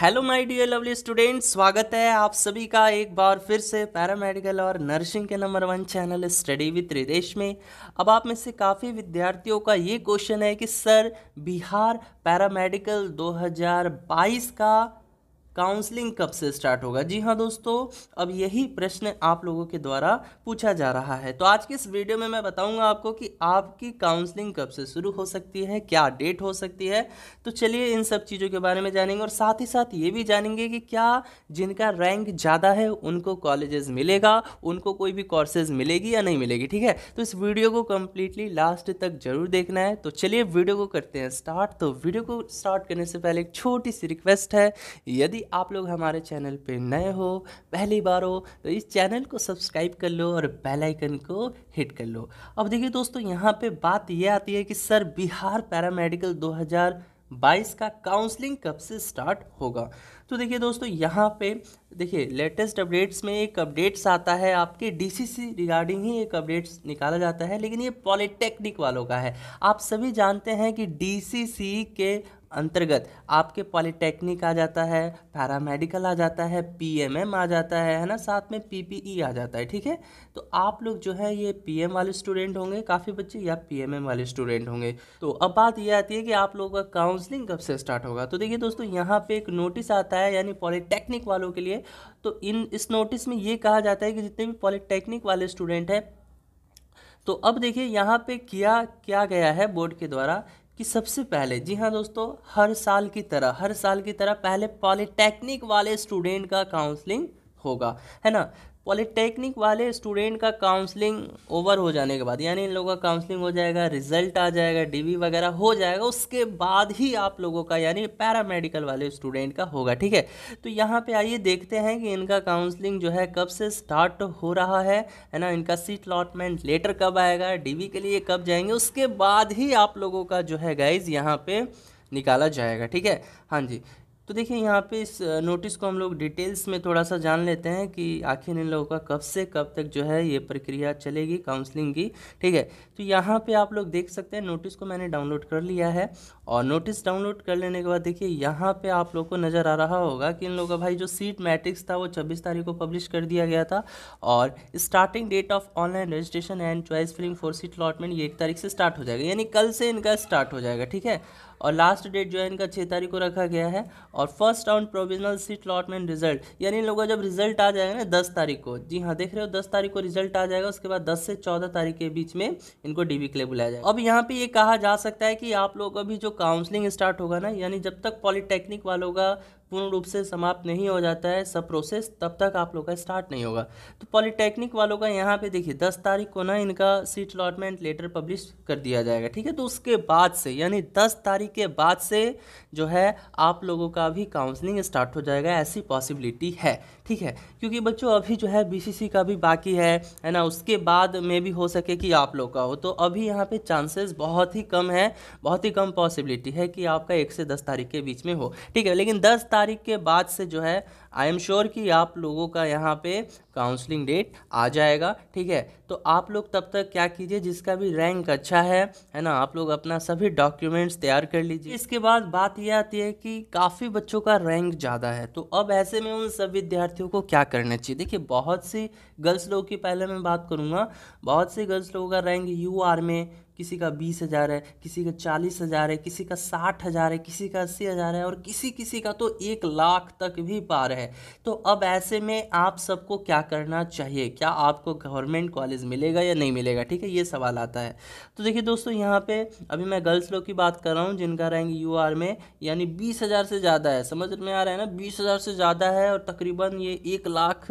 hello my dear lovely students स्वागत है आप सभी का एक बार फिर से पैरामेडिकल और नर्सिंग के number one channel study with Tridesh में अब आप में से काफ़ी विद्यार्थियों का ये क्वेश्चन है कि सर बिहार पैरामेडिकल 2022 का काउंसलिंग कब से स्टार्ट होगा जी हाँ दोस्तों अब यही प्रश्न आप लोगों के द्वारा पूछा जा रहा है तो आज के इस वीडियो में मैं बताऊंगा आपको कि आपकी काउंसलिंग कब से शुरू हो सकती है क्या डेट हो सकती है तो चलिए इन सब चीज़ों के बारे में जानेंगे और साथ ही साथ ये भी जानेंगे कि क्या जिनका रैंक ज़्यादा है उनको कॉलेजेस मिलेगा उनको कोई भी कोर्सेज मिलेगी या नहीं मिलेगी ठीक है तो इस वीडियो को कम्प्लीटली लास्ट तक जरूर देखना है तो चलिए वीडियो को करते हैं स्टार्ट तो वीडियो को स्टार्ट करने से पहले एक छोटी सी रिक्वेस्ट है यदि आप लोग हमारे चैनल पे नए हो पहली बार हो तो इस चैनल को सब्सक्राइब कर लो और बेल आइकन को हिट कर लो अब देखिए दोस्तों यहाँ पे बात यह आती है कि सर बिहार पैरामेडिकल 2022 का काउंसलिंग कब से स्टार्ट होगा तो देखिए दोस्तों यहाँ पे देखिए लेटेस्ट अपडेट्स में एक अपडेट्स आता है आपके डीसीसी रिगार्डिंग ही एक अपडेट्स निकाला जाता है लेकिन ये पॉलिटेक्निक वालों का है आप सभी जानते हैं कि डीसीसी के अंतर्गत आपके पॉलिटेक्निक आ जाता है पैरामेडिकल आ जाता है पीएमएम आ जाता है है ना साथ में पीपीई आ जाता है ठीक है तो आप लोग जो है ये पीएम वाले स्टूडेंट होंगे काफ़ी बच्चे या पीएमएम वाले स्टूडेंट होंगे तो अब बात ये आती है कि आप लोगों का काउंसलिंग कब से स्टार्ट होगा तो देखिए दोस्तों यहाँ पे एक नोटिस आता है यानी पॉलीटेक्निक वालों के लिए तो इन इस नोटिस में ये कहा जाता है कि जितने भी पॉलीटेक्निक वाले स्टूडेंट हैं तो अब देखिए यहाँ पे किया क्या गया है बोर्ड के द्वारा कि सबसे पहले जी हाँ दोस्तों हर साल की तरह हर साल की तरह पहले पॉलिटेक्निक वाले स्टूडेंट का काउंसलिंग होगा है ना पॉलिटेक्निक वाले स्टूडेंट का काउंसलिंग ओवर हो जाने के बाद यानी इन लोगों का काउंसलिंग हो जाएगा रिजल्ट आ जाएगा डीवी वगैरह हो जाएगा उसके बाद ही आप लोगों का यानी पैरामेडिकल वाले स्टूडेंट का होगा ठीक है तो यहाँ पे आइए देखते हैं कि इनका काउंसलिंग जो है कब से स्टार्ट हो रहा है है ना इनका सीट अलॉटमेंट लेटर कब आएगा डी के लिए कब जाएंगे उसके बाद ही आप लोगों का जो है गाइज यहाँ पे निकाला जाएगा ठीक है हाँ जी तो देखिए यहाँ पे इस नोटिस को हम लोग डिटेल्स में थोड़ा सा जान लेते हैं कि आखिर इन लोगों का कब से कब तक जो है ये प्रक्रिया चलेगी काउंसलिंग की ठीक है तो यहाँ पे आप लोग देख सकते हैं नोटिस को मैंने डाउनलोड कर लिया है और नोटिस डाउनलोड कर लेने के बाद देखिए यहाँ पे आप लोग को नज़र आ रहा होगा कि इन लोगों का भाई जो सीट मैट्रिक्स था वो छब्बीस तारीख को पब्लिश कर दिया गया था और starting date of online registration and choice filling for seat allotment ये एक तारीख से स्टार्ट हो जाएगा यानी कल से इनका स्टार्ट हो जाएगा ठीक है और लास्ट डेट जो है इनका छः तारीख को रखा गया है और first round provisional seat allotment result यानी इन लोगों का जब रिजल्ट आ जाएगा ना दस तारीख को जी हाँ देख रहे हो दस तारीख को रिजल्ट आ जाएगा उसके बाद दस से चौदह तारीख के बीच में इनको डीबी के लिए बुलाया जाएगा अब यहाँ पे ये कहा जा सकता है कि आप लोगों का भी जो काउंसलिंग स्टार्ट होगा ना यानी जब तक पॉलिटेक्निक वालों का पूर्ण रूप से समाप्त नहीं हो जाता है सब प्रोसेस तब तक आप लोग का स्टार्ट नहीं होगा तो पॉलिटेक्निक वालों का यहाँ पे देखिए दस तारीख को ना इनका सीट अलॉटमेंट लेटर पब्लिश कर दिया जाएगा ठीक है तो उसके बाद से यानी दस तारीख के बाद से जो है आप लोगों का भी काउंसलिंग स्टार्ट हो जाएगा ऐसी पॉसिबिलिटी है ठीक है क्योंकि बच्चों अभी जो है बी का भी बाकी है है ना उसके बाद में भी हो सके कि आप लोग का हो तो अभी यहाँ पर चांसेस बहुत ही कम है बहुत ही कम पॉसिबिलिटी है कि आपका एक से दस तारीख के बीच में हो ठीक है लेकिन दस तारीख के बाद से जो है आई एम श्योर कि आप लोगों का यहाँ पे काउंसलिंग डेट आ जाएगा ठीक है तो आप लोग तब तक क्या कीजिए जिसका भी रैंक अच्छा है है ना आप लोग अपना सभी डॉक्यूमेंट्स तैयार कर लीजिए इसके बाद बात यह आती है कि काफ़ी बच्चों का रैंक ज़्यादा है तो अब ऐसे में उन सब विद्यार्थियों को क्या करना चाहिए देखिए बहुत सी गर्ल्स लोगों की पहले मैं बात करूँगा बहुत से गर्ल्स लोगों का रैंक यू आर में किसी का बीस हज़ार है किसी का चालीस हज़ार है किसी का साठ हज़ार है किसी का अस्सी हज़ार है और किसी किसी का तो एक लाख तक भी पार है है तो अब ऐसे में आप सबको क्या करना चाहिए क्या आपको गवर्नमेंट कॉलेज मिलेगा या नहीं मिलेगा ठीक है ये सवाल आता है तो देखिए दोस्तों यहाँ पे अभी मैं गर्ल्स लोग की बात कर रहा हूँ जिनका रैंक यू आर में यानी बीस हज़ार से ज़्यादा है समझ में आ रहा है ना बीस हज़ार से ज़्यादा है और तकरीबन ये एक लाख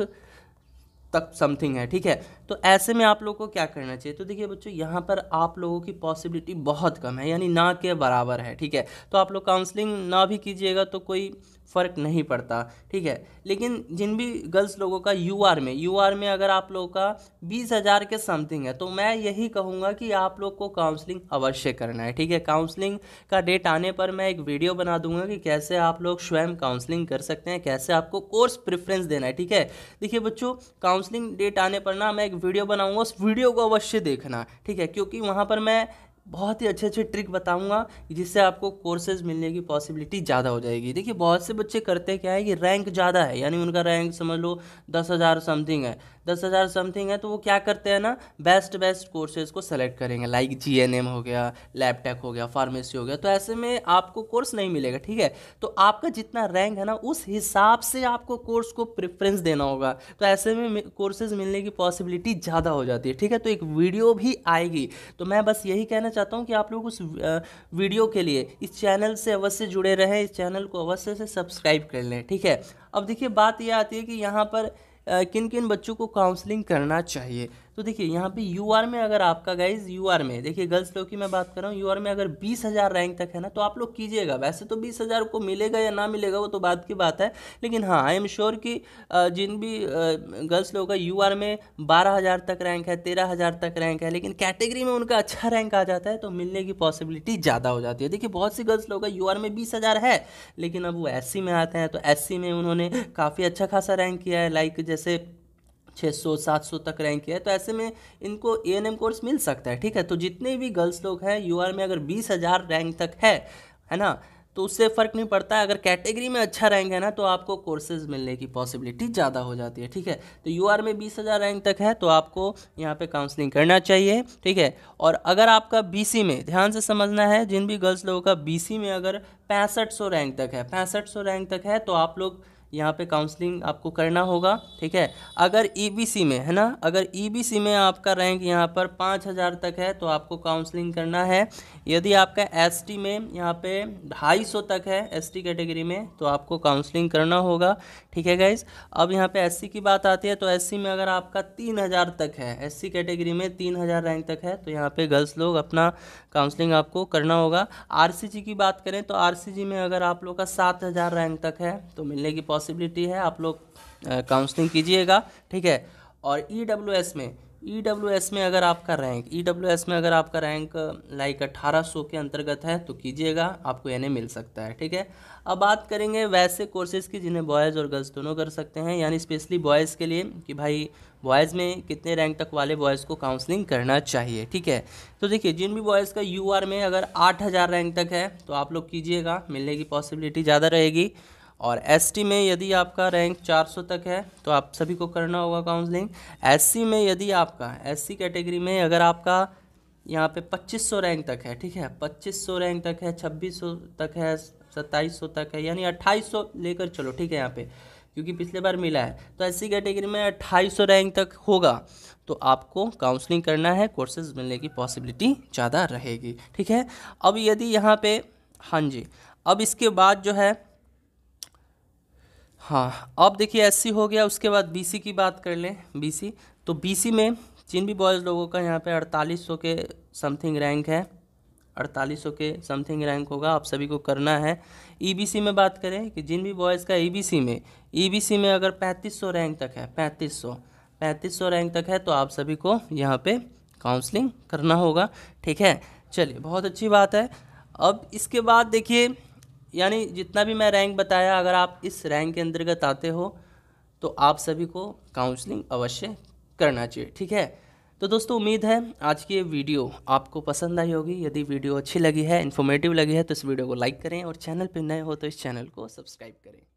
तक समथिंग है ठीक है तो ऐसे में आप लोग को क्या करना चाहिए तो देखिए बच्चों यहाँ पर आप लोगों की पॉसिबिलिटी बहुत कम है यानी ना के बराबर है ठीक है तो आप लोग काउंसलिंग ना भी कीजिएगा तो कोई फ़र्क नहीं पड़ता ठीक है लेकिन जिन भी गर्ल्स लोगों का यू आर में यू आर में अगर आप लोगों का बीस हज़ार के समथिंग है तो मैं यही कहूँगा कि आप लोग को काउंसलिंग अवश्य करना है ठीक है काउंसलिंग का डेट आने पर मैं एक वीडियो बना दूंगा कि कैसे आप लोग स्वयं काउंसलिंग कर सकते हैं कैसे आपको कोर्स प्रिफ्रेंस देना है ठीक है देखिए बच्चों काउंस काउंसलिंग डेट आने पर ना मैं एक वीडियो बनाऊंगा उस वीडियो को अवश्य देखना ठीक है क्योंकि वहाँ पर मैं बहुत ही अच्छे अच्छे ट्रिक बताऊंगा जिससे आपको कोर्सेज मिलने की पॉसिबिलिटी ज़्यादा हो जाएगी देखिए बहुत से बच्चे करते क्या है कि रैंक ज़्यादा है यानी उनका रैंक समझ लो दस हज़ार समथिंग है दस हज़ार समथिंग है तो वो क्या करते हैं ना बेस्ट बेस्ट कोर्सेज को सेलेक्ट करेंगे लाइक जी एन एम हो गया लैपटेक हो गया फार्मेसी हो गया तो ऐसे में आपको कोर्स नहीं मिलेगा ठीक है तो आपका जितना रैंक है ना उस हिसाब से आपको कोर्स को प्रेफरेंस देना होगा तो ऐसे में कोर्सेज मिलने की पॉसिबिलिटी ज़्यादा हो जाती है ठीक है तो एक वीडियो भी आएगी तो मैं बस यही कहना चाहता हूँ कि आप लोग उस वीडियो के लिए इस चैनल से अवश्य जुड़े रहें इस चैनल को अवश्य से सब्सक्राइब कर लें ठीक है अब देखिए बात यह आती है कि यहाँ पर किन किन बच्चों को काउंसलिंग करना चाहिए तो देखिए यहाँ पे यू आर में अगर आपका गाइज यू आर में देखिए गर्ल्स लोग की मैं बात कर रहा हूँ यू आर में अगर बीस हज़ार रैंक तक है ना तो आप लोग कीजिएगा वैसे तो बीस हज़ार को मिलेगा या ना मिलेगा वो तो बाद की बात है लेकिन हाँ आई एम श्योर कि जिन भी गर्ल्स लोग का यू आर में बारह हज़ार तक रैंक है तेरह हज़ार तक रैंक है लेकिन कैटेगरी में उनका अच्छा रैंक आ जाता है तो मिलने की पॉसिबिलिटी ज़्यादा हो जाती है देखिए बहुत सी गर्ल्स लोग का यू आर में बीस हज़ार है लेकिन अब वो एस में आते हैं तो एस में उन्होंने काफ़ी अच्छा खासा रैंक किया है लाइक जैसे छः सौ सात सौ तक रैंक है तो ऐसे में इनको ए एन एम कोर्स मिल सकता है ठीक है तो जितने भी गर्ल्स लोग हैं यू में अगर बीस हज़ार रैंक तक है है ना तो उससे फ़र्क नहीं पड़ता अगर कैटेगरी में अच्छा रैंक है ना तो आपको कोर्सेज मिलने की पॉसिबिलिटी ज़्यादा हो जाती है ठीक है तो यू आर में बीस हज़ार रैंक तक है तो आपको यहाँ पे काउंसलिंग करना चाहिए ठीक है और अगर आपका बीसी में ध्यान से समझना है जिन भी गर्ल्स लोगों का बीसी में अगर पैंसठ सौ रैंक तक है पैंसठ सौ रैंक तक है तो आप लोग यहाँ पे काउंसलिंग आपको करना होगा ठीक है अगर ईबीसी e में है ना अगर ईबीसी e में आपका रैंक यहाँ पर पाँच हज़ार तक है तो आपको काउंसलिंग करना है यदि आपका एसटी में यहाँ पे ढाई सौ तक है एसटी कैटेगरी में तो आपको काउंसलिंग करना होगा ठीक है गाइज अब यहाँ पे एससी की बात आती है तो एससी में अगर आपका तीन हज़ार तक है एससी कैटेगरी में तीन हज़ार रैंक तक है तो यहाँ पे गर्ल्स लोग अपना काउंसलिंग आपको करना होगा आरसीजी की बात करें तो आरसीजी में अगर आप लोग का सात हज़ार रैंक तक है तो मिलने की पॉसिबिलिटी है आप लोग काउंसलिंग कीजिएगा ठीक है और ई e में ई डब्ल्यू एस में अगर आपका रैंक ई डब्ल्यू एस में अगर आपका रैंक लाइक अट्ठारह सौ के अंतर्गत है तो कीजिएगा आपको एन मिल सकता है ठीक है अब बात करेंगे वैसे कोर्सेज़ की जिन्हें बॉयज़ और गर्ल्स दोनों कर सकते हैं यानी स्पेशली बॉयज़ के लिए कि भाई बॉयज़ में कितने रैंक तक वाले बॉयज़ को काउंसलिंग करना चाहिए ठीक है तो देखिए जिन भी बॉयज़ का यू में अगर आठ रैंक तक है तो आप लोग कीजिएगा मिलने की पॉसिबिलिटी ज़्यादा रहेगी और एसटी में यदि आपका रैंक 400 तक है तो आप सभी को करना होगा काउंसलिंग एससी में यदि आपका एससी कैटेगरी में अगर आपका यहाँ पे 2500 रैंक तक है ठीक है 2500 रैंक तक है 2600 तक है 2700 तक है यानी 2800 लेकर चलो ठीक है यहाँ पे क्योंकि पिछले बार मिला है तो ऐसी कैटेगरी में 2800 रैंक तक होगा तो आपको काउंसलिंग करना है कोर्सेज मिलने की पॉसिबिलिटी ज़्यादा रहेगी ठीक है अब यदि यहाँ पे हाँ जी अब इसके बाद जो है हाँ अब देखिए एस हो गया उसके बाद बी की बात कर लें बी तो बी में जिन भी बॉयज़ लोगों का यहाँ पे अड़तालीस सौ के समथिंग रैंक है अड़तालीस सौ के समथिंग रैंक होगा आप सभी को करना है ई e में बात करें कि जिन भी बॉयज़ का ई e में ई e में अगर पैंतीस सौ रैंक तक है पैंतीस सौ पैंतीस सौ रैंक तक है तो आप सभी को यहाँ पे काउंसलिंग करना होगा ठीक है चलिए बहुत अच्छी बात है अब इसके बाद देखिए यानी जितना भी मैं रैंक बताया अगर आप इस रैंक के अंतर्गत आते हो तो आप सभी को काउंसलिंग अवश्य करना चाहिए ठीक है तो दोस्तों उम्मीद है आज की ये वीडियो आपको पसंद आई होगी यदि वीडियो अच्छी लगी है इन्फॉर्मेटिव लगी है तो इस वीडियो को लाइक करें और चैनल पर नए हो तो इस चैनल को सब्सक्राइब करें